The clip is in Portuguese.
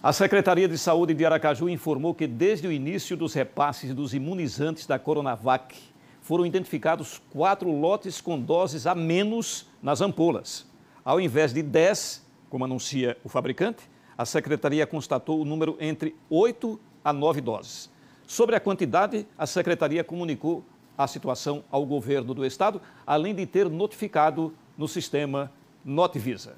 A Secretaria de Saúde de Aracaju informou que desde o início dos repasses dos imunizantes da Coronavac foram identificados quatro lotes com doses a menos nas ampolas. Ao invés de 10, como anuncia o fabricante, a secretaria constatou o número entre 8 a 9 doses. Sobre a quantidade, a secretaria comunicou a situação ao governo do estado, além de ter notificado no sistema Notivisa.